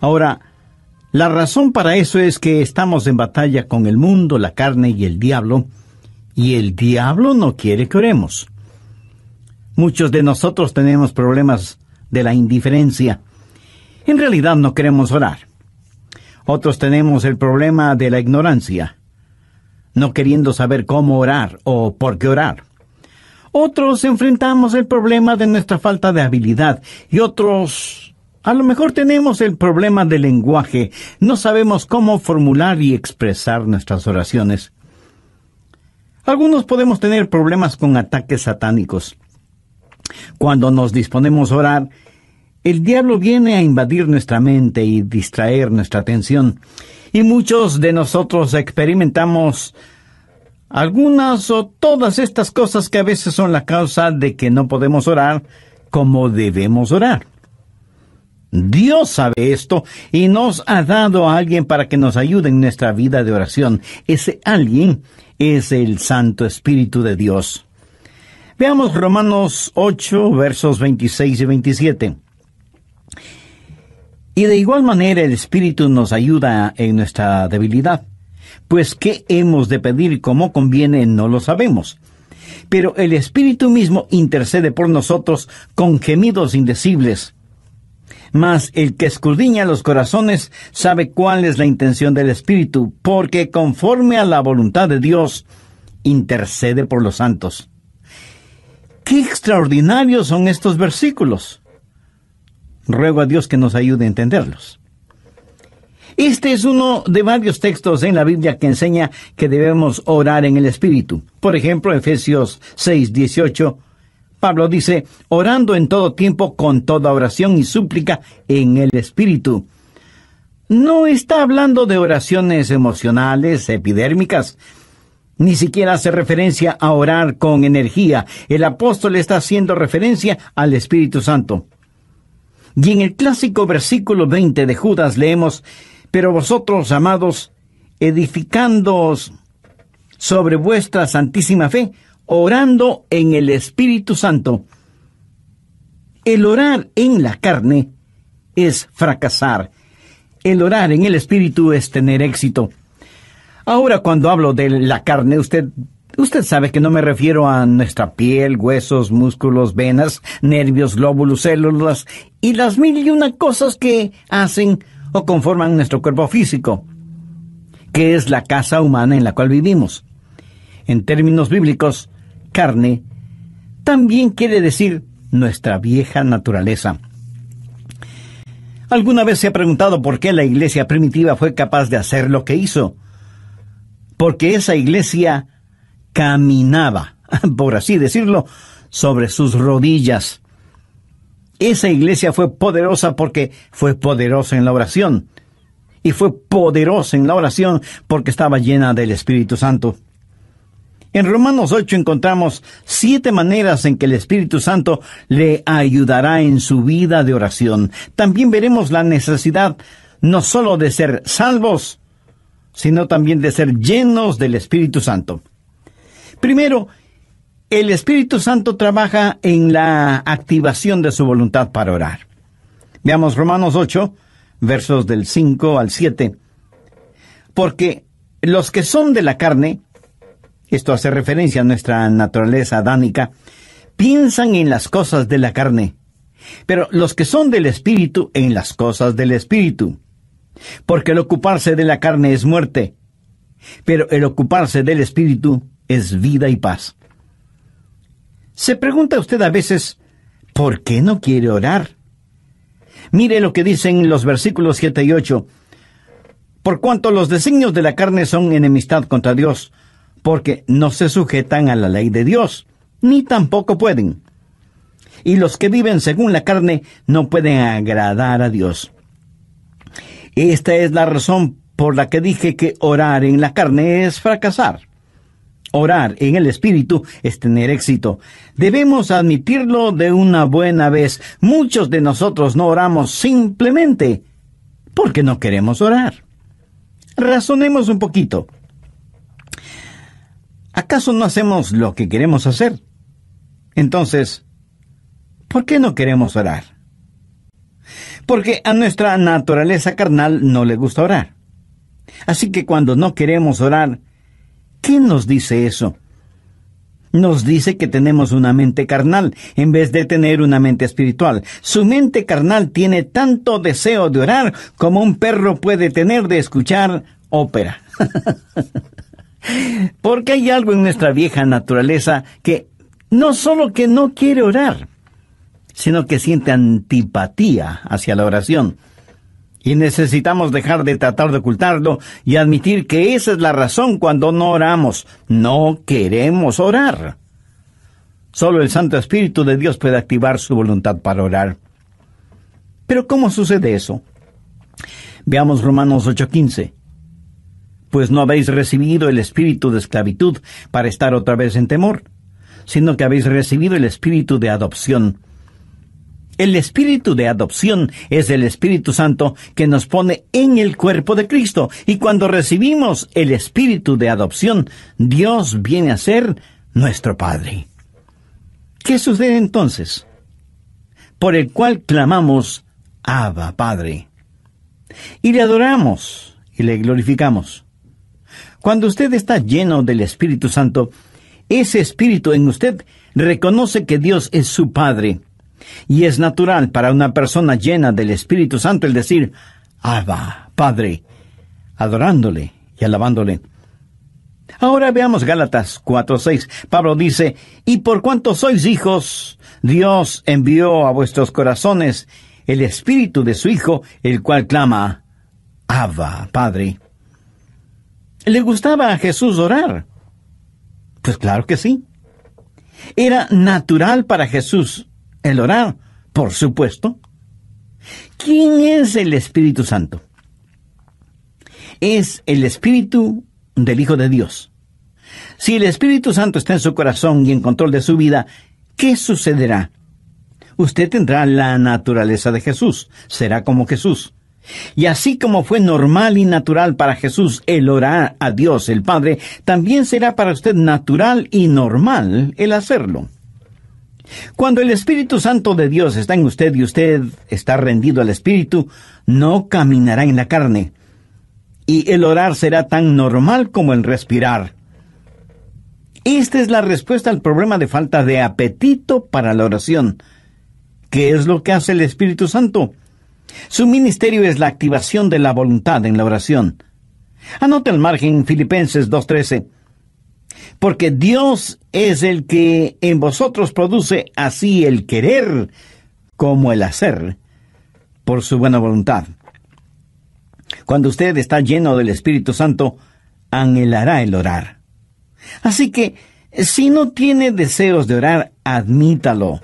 Ahora, la razón para eso es que estamos en batalla con el mundo, la carne y el diablo, y el diablo no quiere que oremos. Muchos de nosotros tenemos problemas de la indiferencia. En realidad no queremos orar. Otros tenemos el problema de la ignorancia, no queriendo saber cómo orar o por qué orar. Otros enfrentamos el problema de nuestra falta de habilidad y otros a lo mejor tenemos el problema del lenguaje, no sabemos cómo formular y expresar nuestras oraciones. Algunos podemos tener problemas con ataques satánicos. Cuando nos disponemos a orar, el diablo viene a invadir nuestra mente y distraer nuestra atención. Y muchos de nosotros experimentamos algunas o todas estas cosas que a veces son la causa de que no podemos orar como debemos orar. Dios sabe esto y nos ha dado a alguien para que nos ayude en nuestra vida de oración. Ese alguien es el Santo Espíritu de Dios. Veamos Romanos 8, versos 26 y 27. Y de igual manera el Espíritu nos ayuda en nuestra debilidad, pues qué hemos de pedir como cómo conviene no lo sabemos pero el Espíritu mismo intercede por nosotros con gemidos indecibles. Mas el que escudriña los corazones sabe cuál es la intención del Espíritu, porque conforme a la voluntad de Dios, intercede por los santos. Qué extraordinarios son estos versículos. Ruego a Dios que nos ayude a entenderlos. Este es uno de varios textos en la Biblia que enseña que debemos orar en el Espíritu. Por ejemplo, Efesios 6, 18 Pablo dice, orando en todo tiempo con toda oración y súplica en el Espíritu. No está hablando de oraciones emocionales, epidérmicas. Ni siquiera hace referencia a orar con energía. El apóstol está haciendo referencia al Espíritu Santo. Y en el clásico versículo 20 de Judas leemos, pero vosotros, amados, edificándoos sobre vuestra santísima fe, orando en el Espíritu Santo. El orar en la carne es fracasar. El orar en el Espíritu es tener éxito. Ahora cuando hablo de la carne, usted Usted sabe que no me refiero a nuestra piel, huesos, músculos, venas, nervios, glóbulos, células y las mil y una cosas que hacen o conforman nuestro cuerpo físico, que es la casa humana en la cual vivimos. En términos bíblicos, carne, también quiere decir nuestra vieja naturaleza. ¿Alguna vez se ha preguntado por qué la iglesia primitiva fue capaz de hacer lo que hizo? Porque esa iglesia caminaba, por así decirlo, sobre sus rodillas. Esa iglesia fue poderosa porque fue poderosa en la oración. Y fue poderosa en la oración porque estaba llena del Espíritu Santo. En Romanos 8 encontramos siete maneras en que el Espíritu Santo le ayudará en su vida de oración. También veremos la necesidad no solo de ser salvos, sino también de ser llenos del Espíritu Santo. Primero, el Espíritu Santo trabaja en la activación de su voluntad para orar. Veamos Romanos 8, versos del 5 al 7. Porque los que son de la carne, esto hace referencia a nuestra naturaleza adánica, piensan en las cosas de la carne, pero los que son del Espíritu en las cosas del Espíritu. Porque el ocuparse de la carne es muerte, pero el ocuparse del Espíritu es vida y paz. Se pregunta usted a veces, ¿por qué no quiere orar? Mire lo que dicen los versículos 7 y 8. Por cuanto los designios de la carne son enemistad contra Dios, porque no se sujetan a la ley de Dios, ni tampoco pueden. Y los que viven según la carne no pueden agradar a Dios. Esta es la razón por la que dije que orar en la carne es fracasar. Orar en el Espíritu es tener éxito. Debemos admitirlo de una buena vez. Muchos de nosotros no oramos simplemente porque no queremos orar. Razonemos un poquito. ¿acaso no hacemos lo que queremos hacer? Entonces, ¿por qué no queremos orar? Porque a nuestra naturaleza carnal no le gusta orar. Así que cuando no queremos orar, ¿qué nos dice eso? Nos dice que tenemos una mente carnal en vez de tener una mente espiritual. Su mente carnal tiene tanto deseo de orar como un perro puede tener de escuchar ópera. Porque hay algo en nuestra vieja naturaleza que no solo que no quiere orar, sino que siente antipatía hacia la oración. Y necesitamos dejar de tratar de ocultarlo y admitir que esa es la razón cuando no oramos. No queremos orar. Solo el Santo Espíritu de Dios puede activar su voluntad para orar. Pero ¿cómo sucede eso? Veamos Romanos 8:15 pues no habéis recibido el espíritu de esclavitud para estar otra vez en temor, sino que habéis recibido el espíritu de adopción. El espíritu de adopción es el Espíritu Santo que nos pone en el cuerpo de Cristo. Y cuando recibimos el espíritu de adopción, Dios viene a ser nuestro Padre. ¿Qué sucede entonces? Por el cual clamamos, Abba, Padre. Y le adoramos y le glorificamos. Cuando usted está lleno del Espíritu Santo, ese Espíritu en usted reconoce que Dios es su Padre. Y es natural para una persona llena del Espíritu Santo el decir, Abba, Padre, adorándole y alabándole. Ahora veamos Gálatas 4:6. Pablo dice, Y por cuanto sois hijos, Dios envió a vuestros corazones el espíritu de su Hijo, el cual clama, Abba, Padre. ¿Le gustaba a Jesús orar? Pues claro que sí. Era natural para Jesús el orar, por supuesto. ¿Quién es el Espíritu Santo? Es el Espíritu del Hijo de Dios. Si el Espíritu Santo está en su corazón y en control de su vida, ¿qué sucederá? Usted tendrá la naturaleza de Jesús, será como Jesús. Y así como fue normal y natural para Jesús el orar a Dios el Padre, también será para usted natural y normal el hacerlo. Cuando el Espíritu Santo de Dios está en usted y usted está rendido al Espíritu, no caminará en la carne. Y el orar será tan normal como el respirar. Esta es la respuesta al problema de falta de apetito para la oración. ¿Qué es lo que hace el Espíritu Santo? Su ministerio es la activación de la voluntad en la oración. Anote al margen Filipenses 2.13. Porque Dios es el que en vosotros produce así el querer como el hacer por su buena voluntad. Cuando usted está lleno del Espíritu Santo, anhelará el orar. Así que, si no tiene deseos de orar, admítalo.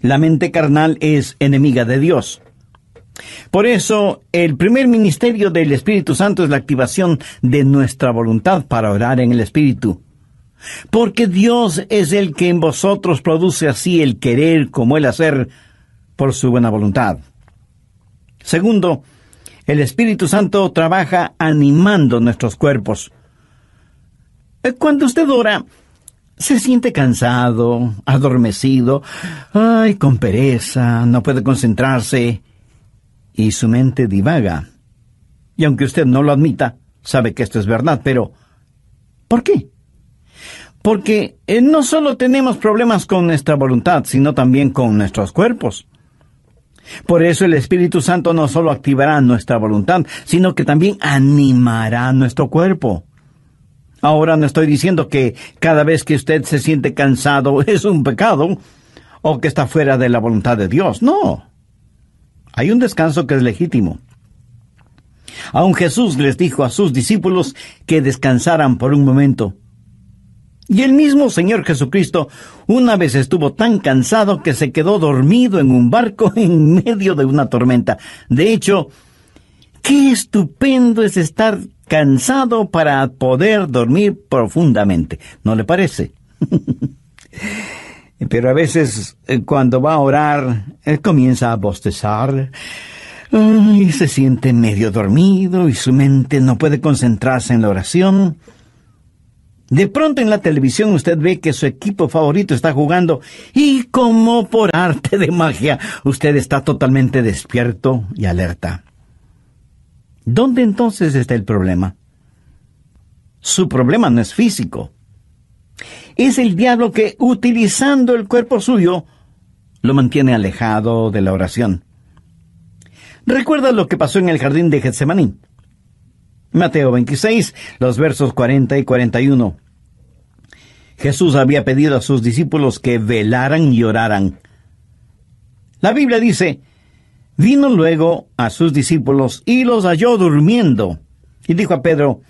La mente carnal es enemiga de Dios. Por eso, el primer ministerio del Espíritu Santo es la activación de nuestra voluntad para orar en el Espíritu. Porque Dios es el que en vosotros produce así el querer como el hacer por su buena voluntad. Segundo, el Espíritu Santo trabaja animando nuestros cuerpos. Eh, cuando usted ora, se siente cansado, adormecido, ay, con pereza, no puede concentrarse, y su mente divaga. Y aunque usted no lo admita, sabe que esto es verdad, pero ¿por qué? Porque eh, no solo tenemos problemas con nuestra voluntad, sino también con nuestros cuerpos. Por eso el Espíritu Santo no solo activará nuestra voluntad, sino que también animará nuestro cuerpo. Ahora no estoy diciendo que cada vez que usted se siente cansado es un pecado o que está fuera de la voluntad de Dios, no. Hay un descanso que es legítimo. Aún Jesús les dijo a sus discípulos que descansaran por un momento. Y el mismo Señor Jesucristo una vez estuvo tan cansado que se quedó dormido en un barco en medio de una tormenta. De hecho, qué estupendo es estar cansado para poder dormir profundamente. ¿No le parece? pero a veces eh, cuando va a orar, él comienza a bostezar. Y se siente medio dormido y su mente no puede concentrarse en la oración. De pronto en la televisión usted ve que su equipo favorito está jugando y como por arte de magia usted está totalmente despierto y alerta. ¿Dónde entonces está el problema? Su problema no es físico es el diablo que, utilizando el cuerpo suyo, lo mantiene alejado de la oración. Recuerda lo que pasó en el jardín de Getsemaní. Mateo 26, los versos 40 y 41. Jesús había pedido a sus discípulos que velaran y oraran. La Biblia dice, vino luego a sus discípulos y los halló durmiendo. Y dijo a Pedro,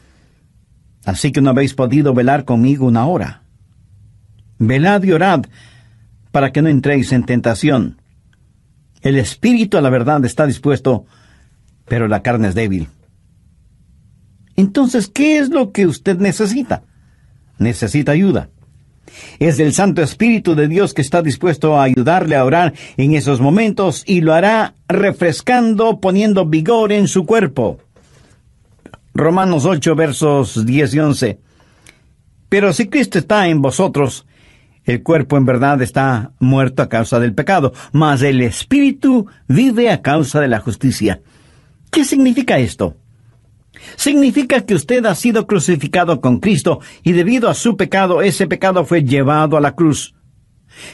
así que no habéis podido velar conmigo una hora velad y orad para que no entréis en tentación. El espíritu a la verdad está dispuesto, pero la carne es débil. Entonces, ¿qué es lo que usted necesita? Necesita ayuda. Es el Santo Espíritu de Dios que está dispuesto a ayudarle a orar en esos momentos y lo hará refrescando, poniendo vigor en su cuerpo. Romanos 8, versos 10 y 11. Pero si Cristo está en vosotros, el cuerpo en verdad está muerto a causa del pecado, mas el espíritu vive a causa de la justicia. ¿Qué significa esto? Significa que usted ha sido crucificado con Cristo y debido a su pecado ese pecado fue llevado a la cruz.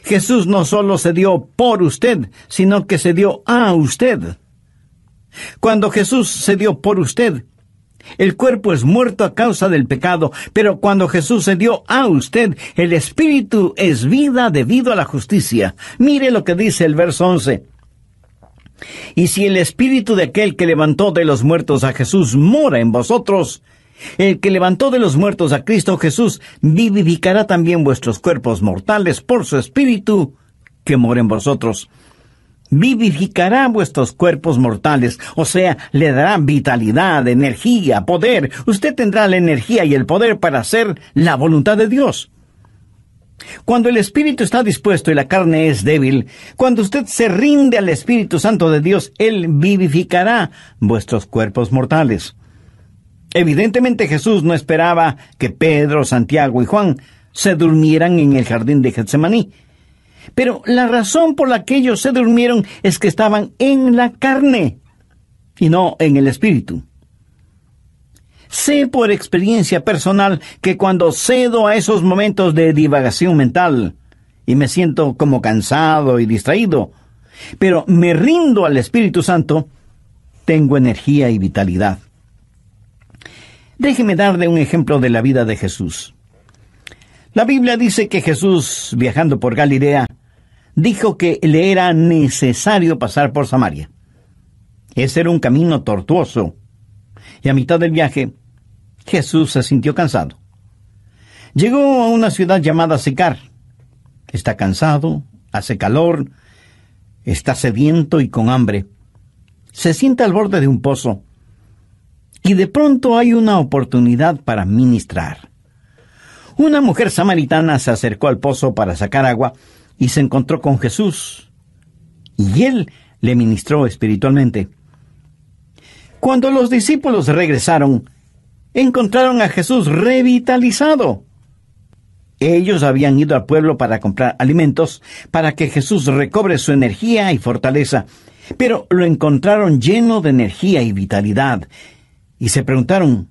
Jesús no solo se dio por usted, sino que se dio a usted. Cuando Jesús se dio por usted, el cuerpo es muerto a causa del pecado, pero cuando Jesús se dio a usted, el espíritu es vida debido a la justicia. Mire lo que dice el verso 11. Y si el espíritu de aquel que levantó de los muertos a Jesús mora en vosotros, el que levantó de los muertos a Cristo Jesús vivificará también vuestros cuerpos mortales por su espíritu que mora en vosotros vivificará vuestros cuerpos mortales, o sea, le dará vitalidad, energía, poder. Usted tendrá la energía y el poder para hacer la voluntad de Dios. Cuando el espíritu está dispuesto y la carne es débil, cuando usted se rinde al Espíritu Santo de Dios, Él vivificará vuestros cuerpos mortales. Evidentemente Jesús no esperaba que Pedro, Santiago y Juan se durmieran en el jardín de Getsemaní. Pero la razón por la que ellos se durmieron es que estaban en la carne y no en el espíritu. Sé por experiencia personal que cuando cedo a esos momentos de divagación mental y me siento como cansado y distraído, pero me rindo al Espíritu Santo, tengo energía y vitalidad. Déjeme darle un ejemplo de la vida de Jesús. La Biblia dice que Jesús, viajando por Galilea, dijo que le era necesario pasar por Samaria. Ese era un camino tortuoso. Y a mitad del viaje, Jesús se sintió cansado. Llegó a una ciudad llamada Secar. Está cansado, hace calor, está sediento y con hambre. Se sienta al borde de un pozo. Y de pronto hay una oportunidad para ministrar. Una mujer samaritana se acercó al pozo para sacar agua y se encontró con Jesús y él le ministró espiritualmente. Cuando los discípulos regresaron, encontraron a Jesús revitalizado. Ellos habían ido al pueblo para comprar alimentos, para que Jesús recobre su energía y fortaleza, pero lo encontraron lleno de energía y vitalidad, y se preguntaron,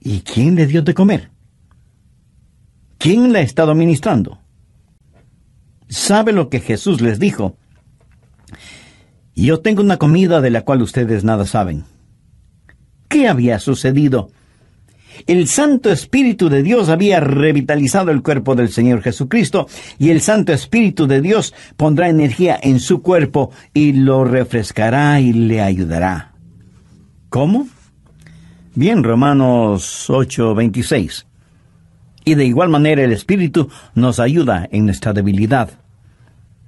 ¿y quién le dio de comer? ¿Quién le ha estado ministrando? sabe lo que Jesús les dijo. Yo tengo una comida de la cual ustedes nada saben. ¿Qué había sucedido? El Santo Espíritu de Dios había revitalizado el cuerpo del Señor Jesucristo y el Santo Espíritu de Dios pondrá energía en su cuerpo y lo refrescará y le ayudará. ¿Cómo? Bien, Romanos 8:26 y de igual manera el Espíritu nos ayuda en nuestra debilidad.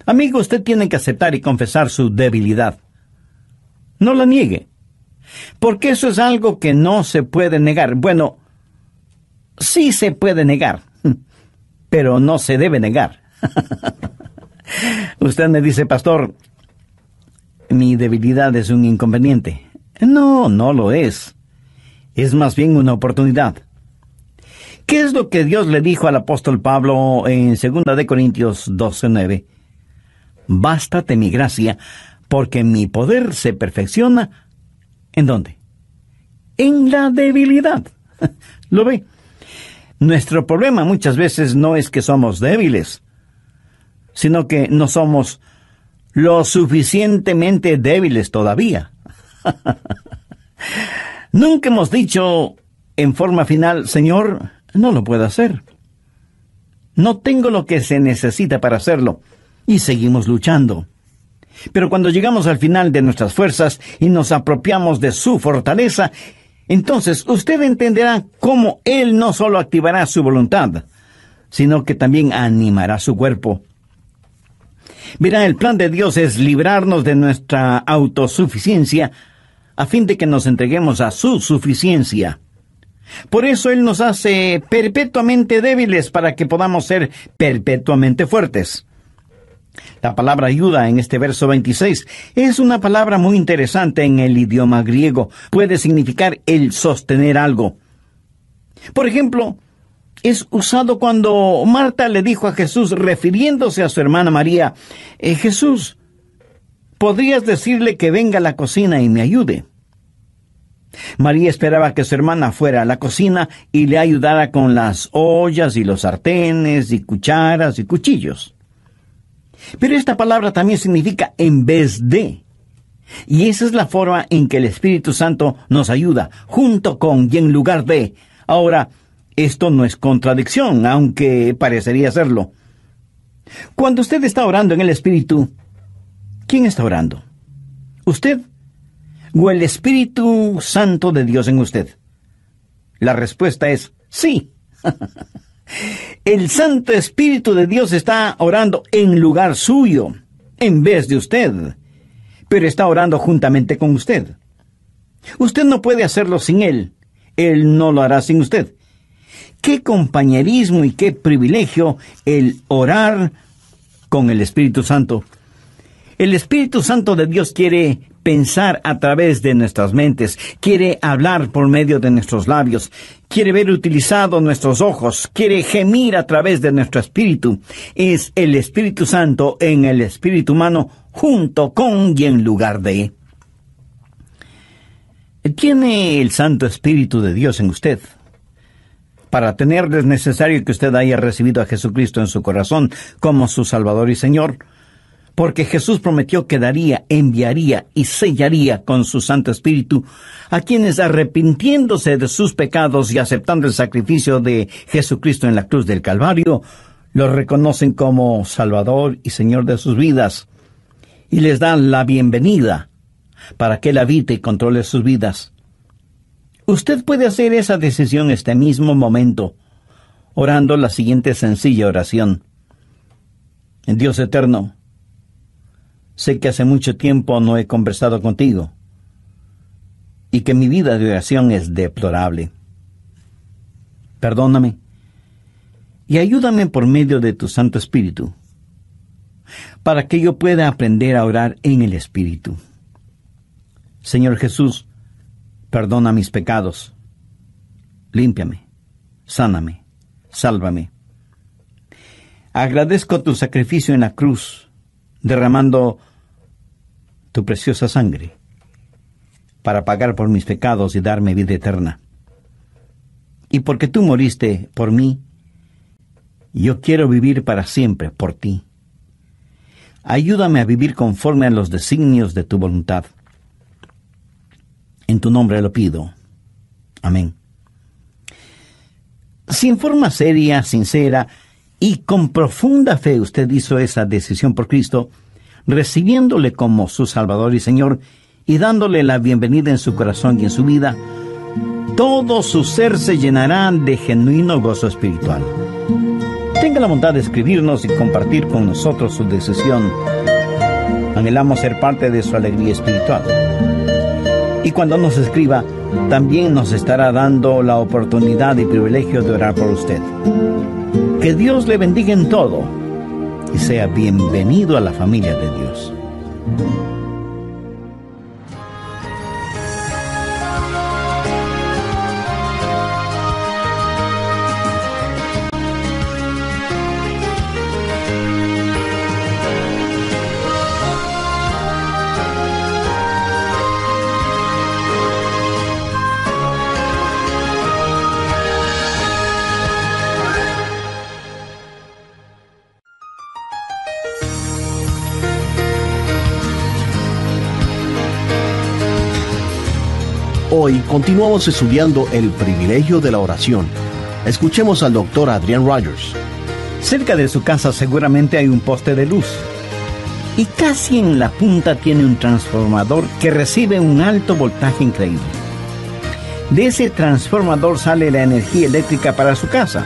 Amigo, usted tiene que aceptar y confesar su debilidad. No la niegue. Porque eso es algo que no se puede negar. Bueno, sí se puede negar, pero no se debe negar. Usted me dice, pastor, mi debilidad es un inconveniente. No, no lo es. Es más bien una oportunidad. ¿Qué es lo que Dios le dijo al apóstol Pablo en 2 de Corintios 12:9? Bástate mi gracia, porque mi poder se perfecciona ¿en dónde? En la debilidad. ¿Lo ve? Nuestro problema muchas veces no es que somos débiles, sino que no somos lo suficientemente débiles todavía. Nunca hemos dicho en forma final, Señor, no lo puedo hacer. No tengo lo que se necesita para hacerlo. Y seguimos luchando. Pero cuando llegamos al final de nuestras fuerzas y nos apropiamos de su fortaleza, entonces usted entenderá cómo Él no solo activará su voluntad, sino que también animará su cuerpo. Verá, el plan de Dios es librarnos de nuestra autosuficiencia a fin de que nos entreguemos a su suficiencia. Por eso Él nos hace perpetuamente débiles para que podamos ser perpetuamente fuertes. La palabra ayuda en este verso 26 es una palabra muy interesante en el idioma griego. Puede significar el sostener algo. Por ejemplo, es usado cuando Marta le dijo a Jesús, refiriéndose a su hermana María, eh, Jesús, ¿podrías decirle que venga a la cocina y me ayude? María esperaba que su hermana fuera a la cocina y le ayudara con las ollas y los sartenes y cucharas y cuchillos. Pero esta palabra también significa en vez de. Y esa es la forma en que el Espíritu Santo nos ayuda, junto con y en lugar de. Ahora, esto no es contradicción, aunque parecería serlo. Cuando usted está orando en el Espíritu, ¿quién está orando? ¿Usted o el Espíritu Santo de Dios en usted? La respuesta es sí. el Santo Espíritu de Dios está orando en lugar suyo, en vez de usted, pero está orando juntamente con usted. Usted no puede hacerlo sin Él, Él no lo hará sin usted. Qué compañerismo y qué privilegio el orar con el Espíritu Santo el Espíritu Santo de Dios quiere pensar a través de nuestras mentes, quiere hablar por medio de nuestros labios, quiere ver utilizado nuestros ojos, quiere gemir a través de nuestro espíritu. Es el Espíritu Santo en el espíritu humano junto con y en lugar de. ¿Tiene el Santo Espíritu de Dios en usted? Para tenerlo es necesario que usted haya recibido a Jesucristo en su corazón como su Salvador y Señor porque Jesús prometió que daría, enviaría y sellaría con su Santo Espíritu a quienes arrepintiéndose de sus pecados y aceptando el sacrificio de Jesucristo en la cruz del Calvario, lo reconocen como Salvador y Señor de sus vidas y les dan la bienvenida para que Él habite y controle sus vidas. Usted puede hacer esa decisión este mismo momento, orando la siguiente sencilla oración. En Dios eterno, Sé que hace mucho tiempo no he conversado contigo y que mi vida de oración es deplorable. Perdóname y ayúdame por medio de tu Santo Espíritu para que yo pueda aprender a orar en el Espíritu. Señor Jesús, perdona mis pecados, límpiame, sáname, sálvame. Agradezco tu sacrificio en la cruz, derramando tu preciosa sangre para pagar por mis pecados y darme vida eterna. Y porque tú moriste por mí, yo quiero vivir para siempre por ti. Ayúdame a vivir conforme a los designios de tu voluntad. En tu nombre lo pido. Amén. Si en forma seria, sincera y con profunda fe usted hizo esa decisión por Cristo, recibiéndole como su Salvador y Señor y dándole la bienvenida en su corazón y en su vida, todo su ser se llenará de genuino gozo espiritual. Tenga la bondad de escribirnos y compartir con nosotros su decisión. Anhelamos ser parte de su alegría espiritual. Y cuando nos escriba, también nos estará dando la oportunidad y privilegio de orar por usted. Que Dios le bendiga en todo y sea bienvenido a la familia de Dios. Continuamos estudiando el privilegio de la oración. Escuchemos al doctor Adrian Rogers. Cerca de su casa seguramente hay un poste de luz. Y casi en la punta tiene un transformador que recibe un alto voltaje increíble. De ese transformador sale la energía eléctrica para su casa.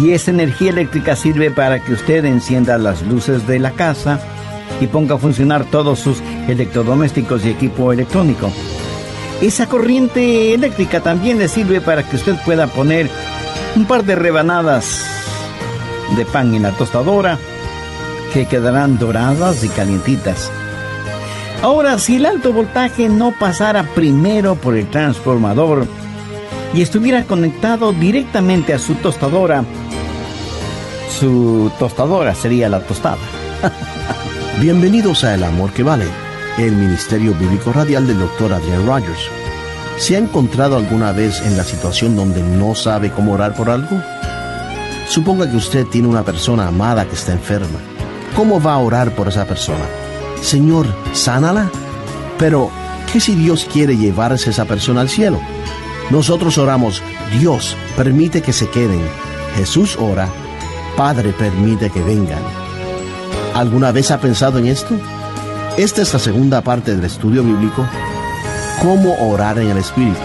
Y esa energía eléctrica sirve para que usted encienda las luces de la casa y ponga a funcionar todos sus electrodomésticos y equipo electrónico. Esa corriente eléctrica también le sirve para que usted pueda poner un par de rebanadas de pan en la tostadora que quedarán doradas y calientitas. Ahora, si el alto voltaje no pasara primero por el transformador y estuviera conectado directamente a su tostadora, su tostadora sería la tostada. Bienvenidos a El Amor que Vale el Ministerio Bíblico Radial del doctor Adrian Rogers. ¿Se ha encontrado alguna vez en la situación donde no sabe cómo orar por algo? Suponga que usted tiene una persona amada que está enferma. ¿Cómo va a orar por esa persona? Señor, sánala. Pero, ¿qué si Dios quiere llevarse esa persona al cielo? Nosotros oramos, Dios, permite que se queden. Jesús ora, Padre, permite que vengan. ¿Alguna vez ha pensado en esto? Esta es la segunda parte del estudio bíblico Cómo orar en el Espíritu,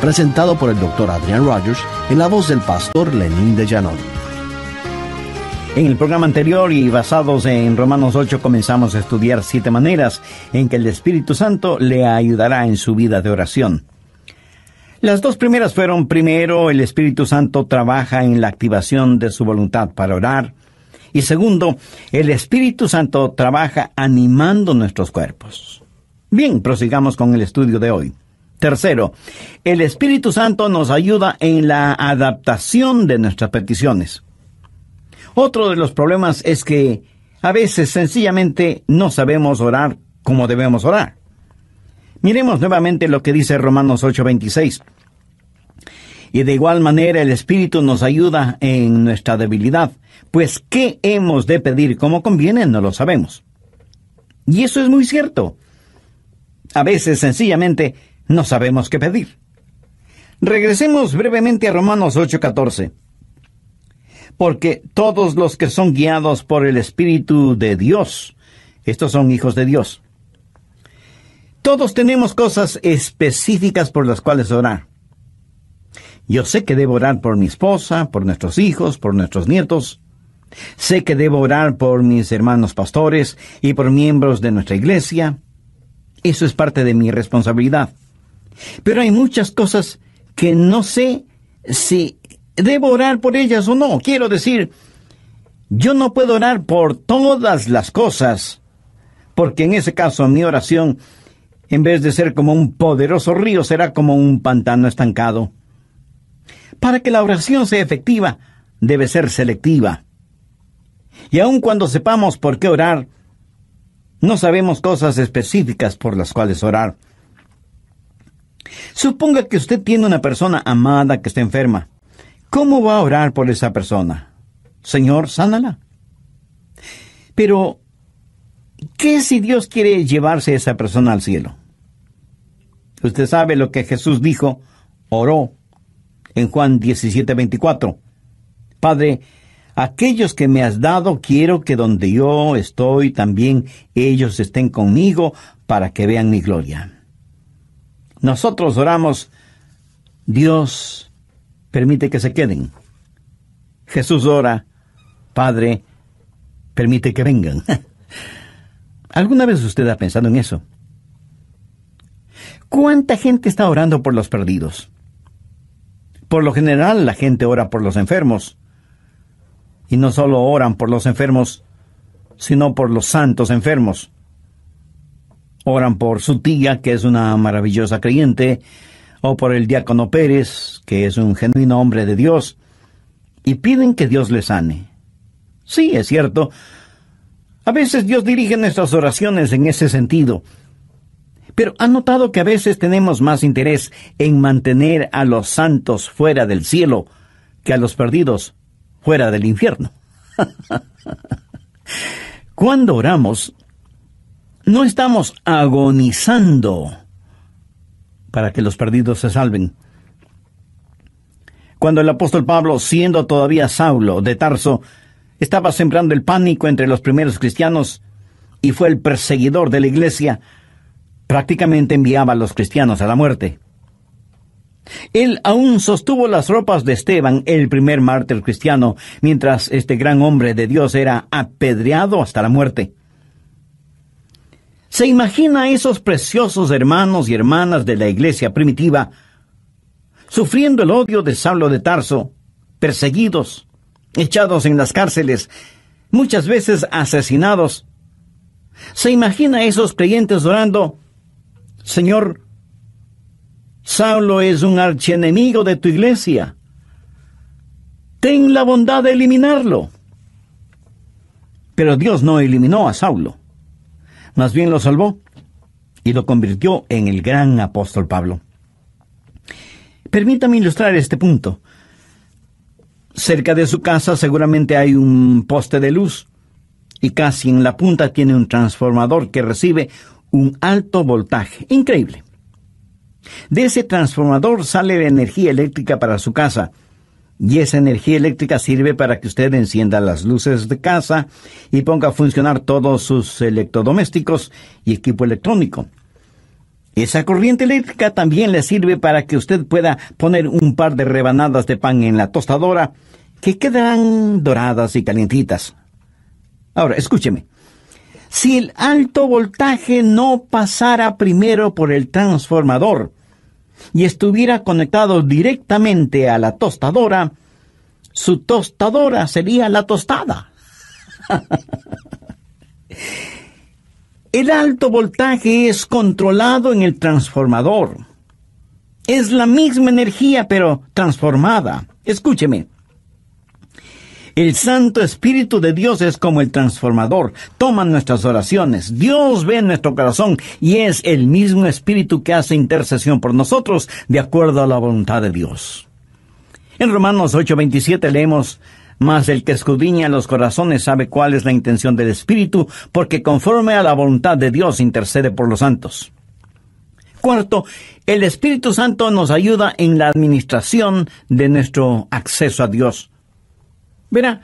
presentado por el doctor Adrian Rogers en la voz del pastor Lenín de Llanón. En el programa anterior y basados en Romanos 8 comenzamos a estudiar siete maneras en que el Espíritu Santo le ayudará en su vida de oración. Las dos primeras fueron primero, el Espíritu Santo trabaja en la activación de su voluntad para orar, y segundo, el Espíritu Santo trabaja animando nuestros cuerpos. Bien, prosigamos con el estudio de hoy. Tercero, el Espíritu Santo nos ayuda en la adaptación de nuestras peticiones. Otro de los problemas es que a veces sencillamente no sabemos orar como debemos orar. Miremos nuevamente lo que dice Romanos 8:26. Y de igual manera el Espíritu nos ayuda en nuestra debilidad, pues qué hemos de pedir como conviene no lo sabemos. Y eso es muy cierto. A veces sencillamente no sabemos qué pedir. Regresemos brevemente a Romanos 8:14. Porque todos los que son guiados por el Espíritu de Dios, estos son hijos de Dios. Todos tenemos cosas específicas por las cuales orar. Yo sé que debo orar por mi esposa, por nuestros hijos, por nuestros nietos. Sé que debo orar por mis hermanos pastores y por miembros de nuestra iglesia. Eso es parte de mi responsabilidad. Pero hay muchas cosas que no sé si debo orar por ellas o no. Quiero decir, yo no puedo orar por todas las cosas, porque en ese caso mi oración, en vez de ser como un poderoso río, será como un pantano estancado. Para que la oración sea efectiva, debe ser selectiva. Y aun cuando sepamos por qué orar, no sabemos cosas específicas por las cuales orar. Suponga que usted tiene una persona amada que está enferma. ¿Cómo va a orar por esa persona? Señor, sánala. Pero, ¿qué si Dios quiere llevarse a esa persona al cielo? Usted sabe lo que Jesús dijo, oró en Juan 17:24. Padre, aquellos que me has dado, quiero que donde yo estoy también ellos estén conmigo para que vean mi gloria. Nosotros oramos, Dios, permite que se queden. Jesús ora, Padre, permite que vengan. ¿Alguna vez usted ha pensado en eso? ¿Cuánta gente está orando por los perdidos? Por lo general la gente ora por los enfermos. Y no solo oran por los enfermos, sino por los santos enfermos. Oran por su tía, que es una maravillosa creyente, o por el diácono Pérez, que es un genuino hombre de Dios, y piden que Dios les sane. Sí, es cierto. A veces Dios dirige nuestras oraciones en ese sentido. Pero ¿han notado que a veces tenemos más interés en mantener a los santos fuera del cielo que a los perdidos fuera del infierno? Cuando oramos, no estamos agonizando para que los perdidos se salven. Cuando el apóstol Pablo, siendo todavía Saulo de Tarso, estaba sembrando el pánico entre los primeros cristianos y fue el perseguidor de la iglesia, prácticamente enviaba a los cristianos a la muerte. Él aún sostuvo las ropas de Esteban, el primer mártir cristiano, mientras este gran hombre de Dios era apedreado hasta la muerte. ¿Se imagina a esos preciosos hermanos y hermanas de la iglesia primitiva sufriendo el odio de Saulo de Tarso, perseguidos, echados en las cárceles, muchas veces asesinados? ¿Se imagina a esos creyentes orando, Señor, Saulo es un archienemigo de tu iglesia. Ten la bondad de eliminarlo. Pero Dios no eliminó a Saulo, más bien lo salvó y lo convirtió en el gran apóstol Pablo. Permítame ilustrar este punto. Cerca de su casa seguramente hay un poste de luz y casi en la punta tiene un transformador que recibe un alto voltaje. Increíble. De ese transformador sale la energía eléctrica para su casa. Y esa energía eléctrica sirve para que usted encienda las luces de casa y ponga a funcionar todos sus electrodomésticos y equipo electrónico. Esa corriente eléctrica también le sirve para que usted pueda poner un par de rebanadas de pan en la tostadora que quedarán doradas y calientitas. Ahora, escúcheme si el alto voltaje no pasara primero por el transformador y estuviera conectado directamente a la tostadora, su tostadora sería la tostada. el alto voltaje es controlado en el transformador. Es la misma energía pero transformada. Escúcheme. El Santo Espíritu de Dios es como el transformador, toma nuestras oraciones, Dios ve en nuestro corazón y es el mismo Espíritu que hace intercesión por nosotros de acuerdo a la voluntad de Dios. En Romanos 8:27 leemos, Más el que escudriña los corazones sabe cuál es la intención del Espíritu, porque conforme a la voluntad de Dios intercede por los santos. Cuarto, el Espíritu Santo nos ayuda en la administración de nuestro acceso a Dios. Verá,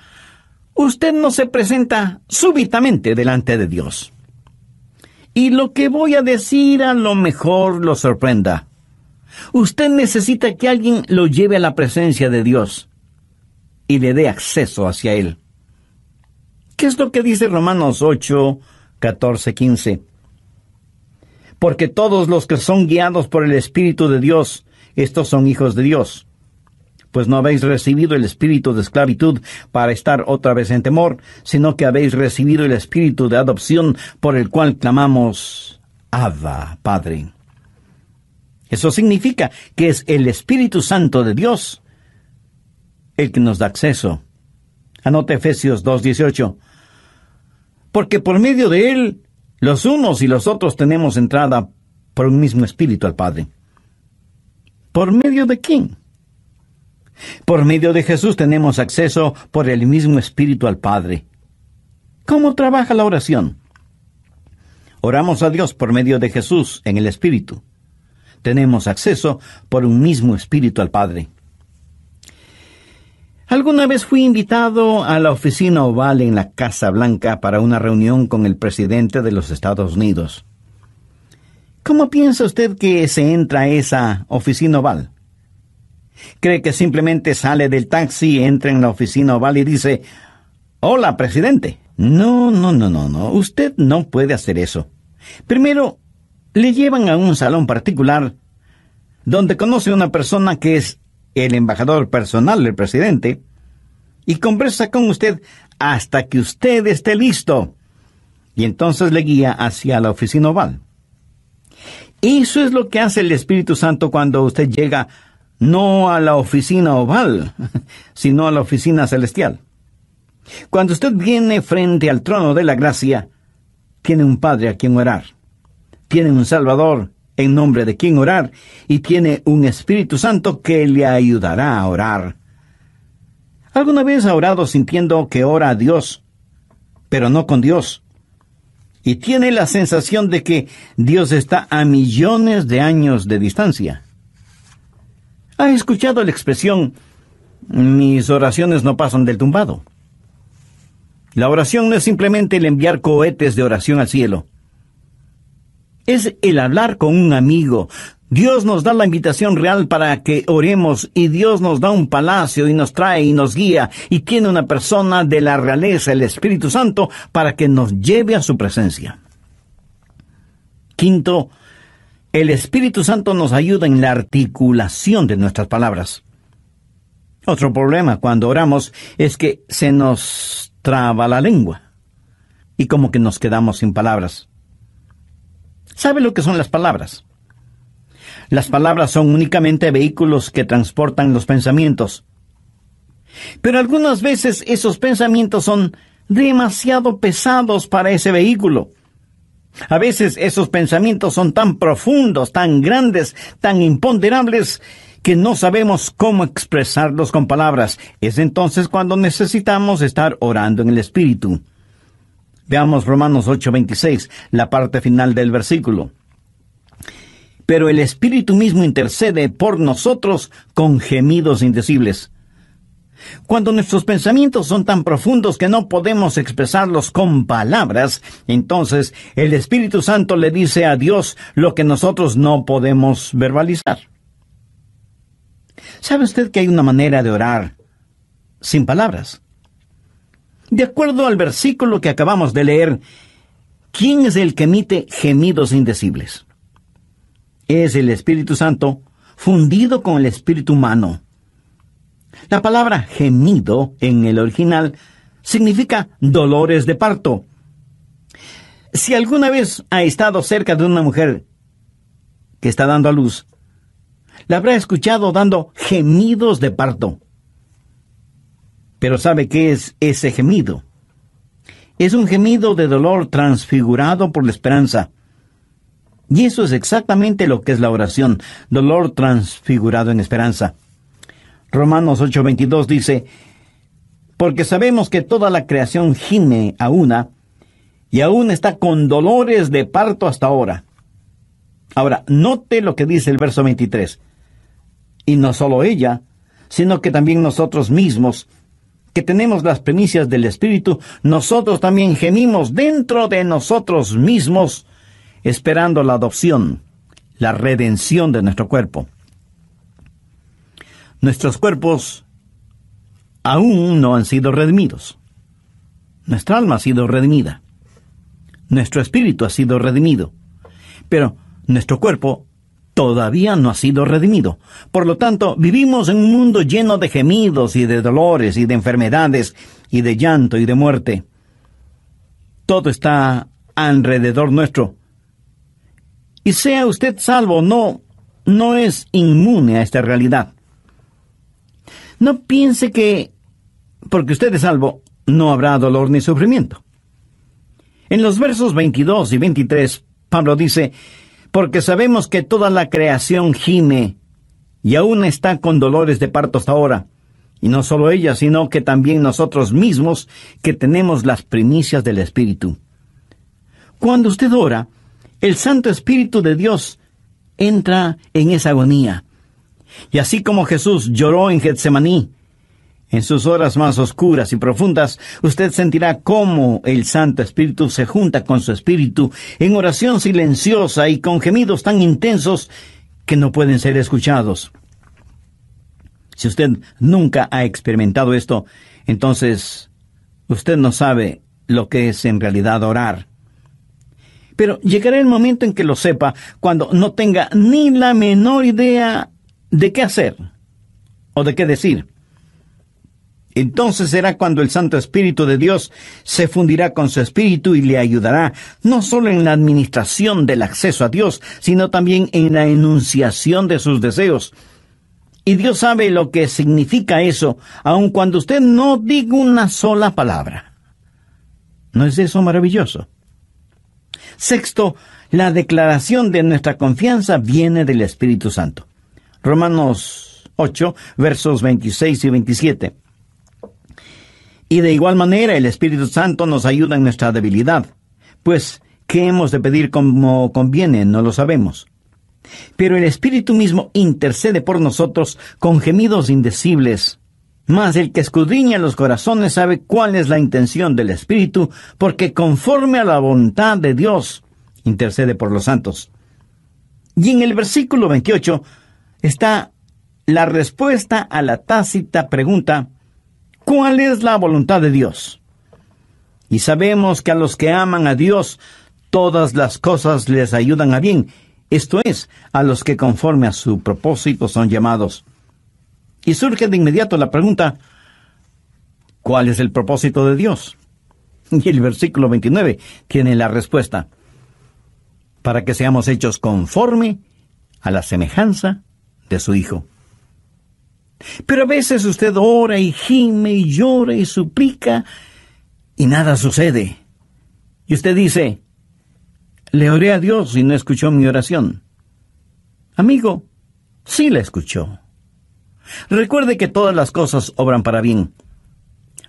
usted no se presenta súbitamente delante de Dios. Y lo que voy a decir a lo mejor lo sorprenda. Usted necesita que alguien lo lleve a la presencia de Dios y le dé acceso hacia Él. ¿Qué es lo que dice Romanos 8, 14, 15? Porque todos los que son guiados por el Espíritu de Dios, estos son hijos de Dios pues no habéis recibido el espíritu de esclavitud para estar otra vez en temor, sino que habéis recibido el espíritu de adopción por el cual clamamos Abba, Padre. Eso significa que es el Espíritu Santo de Dios el que nos da acceso. Anote Efesios 2.18. Porque por medio de Él, los unos y los otros tenemos entrada por un mismo Espíritu al Padre. ¿Por medio de quién? Por medio de Jesús tenemos acceso por el mismo Espíritu al Padre. ¿Cómo trabaja la oración? Oramos a Dios por medio de Jesús en el Espíritu. Tenemos acceso por un mismo Espíritu al Padre. Alguna vez fui invitado a la oficina oval en la Casa Blanca para una reunión con el presidente de los Estados Unidos. ¿Cómo piensa usted que se entra a esa oficina oval? Cree que simplemente sale del taxi, entra en la oficina oval y dice, Hola, presidente. No, no, no, no, no. Usted no puede hacer eso. Primero, le llevan a un salón particular donde conoce a una persona que es el embajador personal del presidente y conversa con usted hasta que usted esté listo. Y entonces le guía hacia la oficina oval. Eso es lo que hace el Espíritu Santo cuando usted llega a no a la oficina oval, sino a la oficina celestial. Cuando usted viene frente al trono de la gracia, tiene un Padre a quien orar, tiene un Salvador en nombre de quien orar y tiene un Espíritu Santo que le ayudará a orar. ¿Alguna vez ha orado sintiendo que ora a Dios, pero no con Dios? Y tiene la sensación de que Dios está a millones de años de distancia. ¿Ha escuchado la expresión mis oraciones no pasan del tumbado? La oración no es simplemente el enviar cohetes de oración al cielo. Es el hablar con un amigo. Dios nos da la invitación real para que oremos y Dios nos da un palacio y nos trae y nos guía y tiene una persona de la realeza, el Espíritu Santo, para que nos lleve a su presencia. Quinto, el Espíritu Santo nos ayuda en la articulación de nuestras palabras. Otro problema cuando oramos es que se nos traba la lengua y como que nos quedamos sin palabras. ¿Sabe lo que son las palabras? Las palabras son únicamente vehículos que transportan los pensamientos. Pero algunas veces esos pensamientos son demasiado pesados para ese vehículo. A veces esos pensamientos son tan profundos, tan grandes, tan imponderables, que no sabemos cómo expresarlos con palabras. Es entonces cuando necesitamos estar orando en el Espíritu. Veamos Romanos 8:26, la parte final del versículo. Pero el Espíritu mismo intercede por nosotros con gemidos indecibles. Cuando nuestros pensamientos son tan profundos que no podemos expresarlos con palabras, entonces el Espíritu Santo le dice a Dios lo que nosotros no podemos verbalizar. ¿Sabe usted que hay una manera de orar sin palabras? De acuerdo al versículo que acabamos de leer, ¿quién es el que emite gemidos indecibles? Es el Espíritu Santo fundido con el Espíritu humano la palabra gemido en el original significa dolores de parto. Si alguna vez ha estado cerca de una mujer que está dando a luz, la habrá escuchado dando gemidos de parto. Pero ¿sabe qué es ese gemido? Es un gemido de dolor transfigurado por la esperanza. Y eso es exactamente lo que es la oración, dolor transfigurado en esperanza. Romanos 8:22 dice, porque sabemos que toda la creación gime a una y aún está con dolores de parto hasta ahora. Ahora, note lo que dice el verso 23. Y no solo ella, sino que también nosotros mismos, que tenemos las primicias del Espíritu, nosotros también gemimos dentro de nosotros mismos, esperando la adopción, la redención de nuestro cuerpo. Nuestros cuerpos aún no han sido redimidos. Nuestra alma ha sido redimida. Nuestro espíritu ha sido redimido. Pero nuestro cuerpo todavía no ha sido redimido. Por lo tanto, vivimos en un mundo lleno de gemidos y de dolores y de enfermedades y de llanto y de muerte. Todo está alrededor nuestro. Y sea usted salvo no, no es inmune a esta realidad. No piense que, porque usted es salvo, no habrá dolor ni sufrimiento. En los versos 22 y 23, Pablo dice, porque sabemos que toda la creación gime y aún está con dolores de parto hasta ahora. Y no solo ella, sino que también nosotros mismos que tenemos las primicias del Espíritu. Cuando usted ora, el Santo Espíritu de Dios entra en esa agonía y así como Jesús lloró en Getsemaní, en sus horas más oscuras y profundas, usted sentirá cómo el Santo Espíritu se junta con su Espíritu en oración silenciosa y con gemidos tan intensos que no pueden ser escuchados. Si usted nunca ha experimentado esto, entonces usted no sabe lo que es en realidad orar. Pero llegará el momento en que lo sepa, cuando no tenga ni la menor idea de qué hacer o de qué decir. Entonces será cuando el Santo Espíritu de Dios se fundirá con su Espíritu y le ayudará no solo en la administración del acceso a Dios, sino también en la enunciación de sus deseos. Y Dios sabe lo que significa eso, aun cuando usted no diga una sola palabra. ¿No es eso maravilloso? Sexto, la declaración de nuestra confianza viene del Espíritu Santo. Romanos 8, versos 26 y 27. Y de igual manera el Espíritu Santo nos ayuda en nuestra debilidad, pues ¿qué hemos de pedir como conviene? No lo sabemos. Pero el Espíritu mismo intercede por nosotros con gemidos indecibles. Mas el que escudriña los corazones sabe cuál es la intención del Espíritu, porque conforme a la voluntad de Dios, intercede por los santos. Y en el versículo 28 está la respuesta a la tácita pregunta, ¿cuál es la voluntad de Dios? Y sabemos que a los que aman a Dios, todas las cosas les ayudan a bien, esto es, a los que conforme a su propósito son llamados. Y surge de inmediato la pregunta, ¿cuál es el propósito de Dios? Y el versículo 29 tiene la respuesta, para que seamos hechos conforme a la semejanza de su Hijo. Pero a veces usted ora y gime y llora y suplica y nada sucede. Y usted dice, le oré a Dios y no escuchó mi oración. Amigo, sí la escuchó. Recuerde que todas las cosas obran para bien.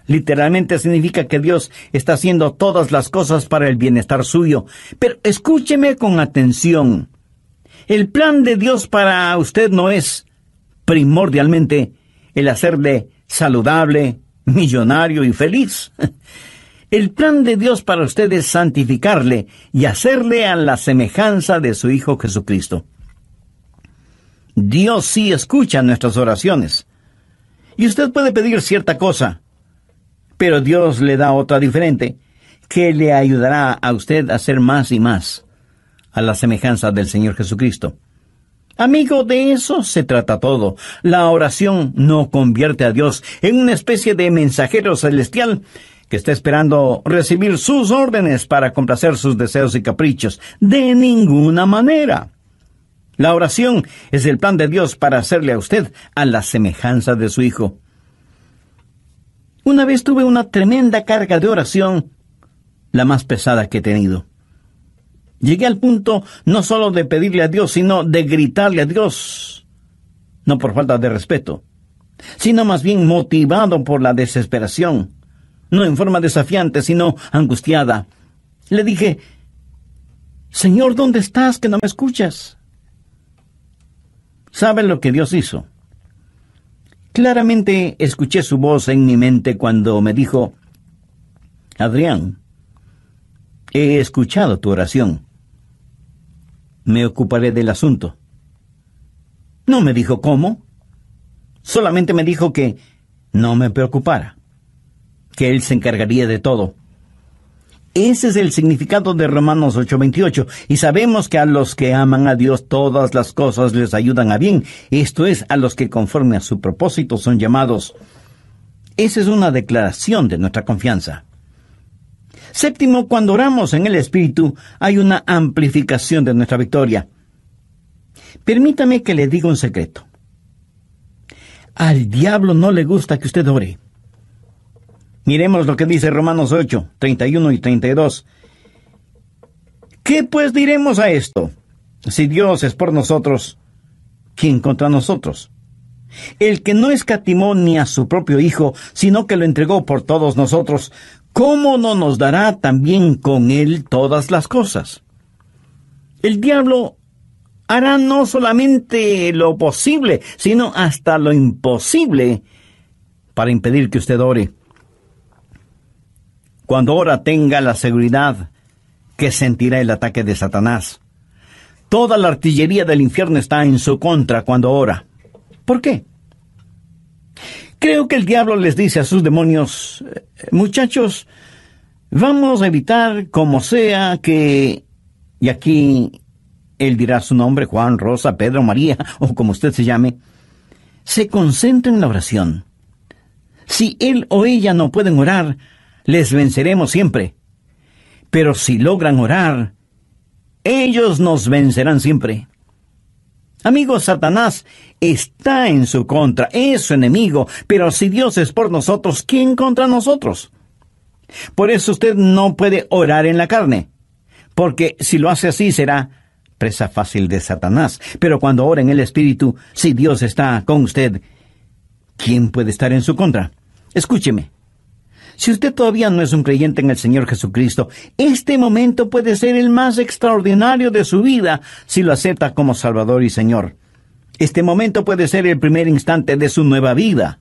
Literalmente significa que Dios está haciendo todas las cosas para el bienestar suyo. Pero escúcheme con atención. El plan de Dios para usted no es primordialmente el hacerle saludable, millonario y feliz. El plan de Dios para usted es santificarle y hacerle a la semejanza de su Hijo Jesucristo. Dios sí escucha nuestras oraciones. Y usted puede pedir cierta cosa, pero Dios le da otra diferente, que le ayudará a usted a hacer más y más a la semejanza del Señor Jesucristo. Amigo, de eso se trata todo. La oración no convierte a Dios en una especie de mensajero celestial que está esperando recibir sus órdenes para complacer sus deseos y caprichos. De ninguna manera. La oración es el plan de Dios para hacerle a usted a la semejanza de su Hijo. Una vez tuve una tremenda carga de oración, la más pesada que he tenido. Llegué al punto no solo de pedirle a Dios, sino de gritarle a Dios. No por falta de respeto, sino más bien motivado por la desesperación. No en forma desafiante, sino angustiada. Le dije, Señor, ¿dónde estás que no me escuchas? ¿Sabe lo que Dios hizo? Claramente escuché su voz en mi mente cuando me dijo, Adrián, he escuchado tu oración me ocuparé del asunto. No me dijo cómo, solamente me dijo que no me preocupara, que él se encargaría de todo. Ese es el significado de Romanos 8:28, y sabemos que a los que aman a Dios todas las cosas les ayudan a bien, esto es, a los que conforme a su propósito son llamados. Esa es una declaración de nuestra confianza. Séptimo, cuando oramos en el Espíritu, hay una amplificación de nuestra victoria. Permítame que le diga un secreto. Al diablo no le gusta que usted ore. Miremos lo que dice Romanos 8, 31 y 32. ¿Qué pues diremos a esto? Si Dios es por nosotros, ¿quién contra nosotros? El que no escatimó ni a su propio Hijo, sino que lo entregó por todos nosotros, ¿cómo no nos dará también con él todas las cosas? El diablo hará no solamente lo posible, sino hasta lo imposible para impedir que usted ore. Cuando ora tenga la seguridad que sentirá el ataque de Satanás. Toda la artillería del infierno está en su contra cuando ora. ¿Por qué? Creo que el diablo les dice a sus demonios, eh, muchachos, vamos a evitar como sea que... Y aquí él dirá su nombre, Juan, Rosa, Pedro, María, o como usted se llame, se concentren en la oración. Si él o ella no pueden orar, les venceremos siempre. Pero si logran orar, ellos nos vencerán siempre. Amigo, Satanás está en su contra, es su enemigo, pero si Dios es por nosotros, ¿quién contra nosotros? Por eso usted no puede orar en la carne, porque si lo hace así será presa fácil de Satanás. Pero cuando ora en el Espíritu, si Dios está con usted, ¿quién puede estar en su contra? Escúcheme, si usted todavía no es un creyente en el Señor Jesucristo, este momento puede ser el más extraordinario de su vida si lo acepta como Salvador y Señor. Este momento puede ser el primer instante de su nueva vida.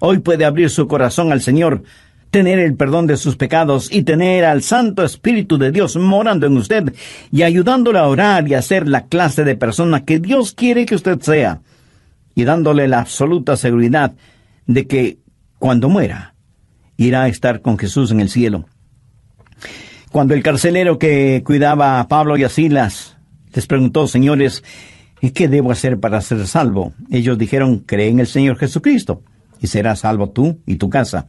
Hoy puede abrir su corazón al Señor, tener el perdón de sus pecados y tener al Santo Espíritu de Dios morando en usted y ayudándole a orar y a ser la clase de persona que Dios quiere que usted sea y dándole la absoluta seguridad de que cuando muera, irá a estar con Jesús en el cielo. Cuando el carcelero que cuidaba a Pablo y a Silas les preguntó, señores, ¿qué debo hacer para ser salvo? Ellos dijeron, cree en el Señor Jesucristo y serás salvo tú y tu casa.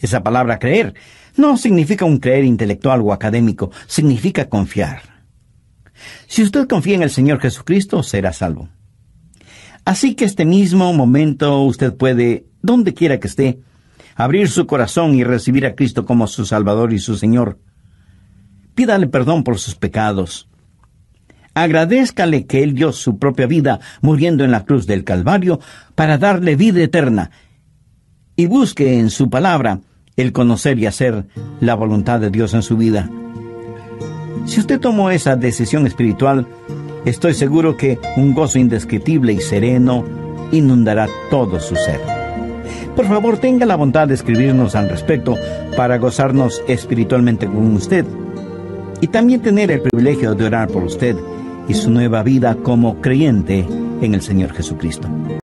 Esa palabra creer no significa un creer intelectual o académico, significa confiar. Si usted confía en el Señor Jesucristo, será salvo. Así que este mismo momento usted puede, donde quiera que esté, abrir su corazón y recibir a Cristo como su Salvador y su Señor. Pídale perdón por sus pecados. Agradezcale que Él dio su propia vida muriendo en la cruz del Calvario para darle vida eterna. Y busque en su palabra el conocer y hacer la voluntad de Dios en su vida. Si usted tomó esa decisión espiritual, estoy seguro que un gozo indescriptible y sereno inundará todo su ser por favor tenga la bondad de escribirnos al respecto para gozarnos espiritualmente con usted y también tener el privilegio de orar por usted y su nueva vida como creyente en el Señor Jesucristo.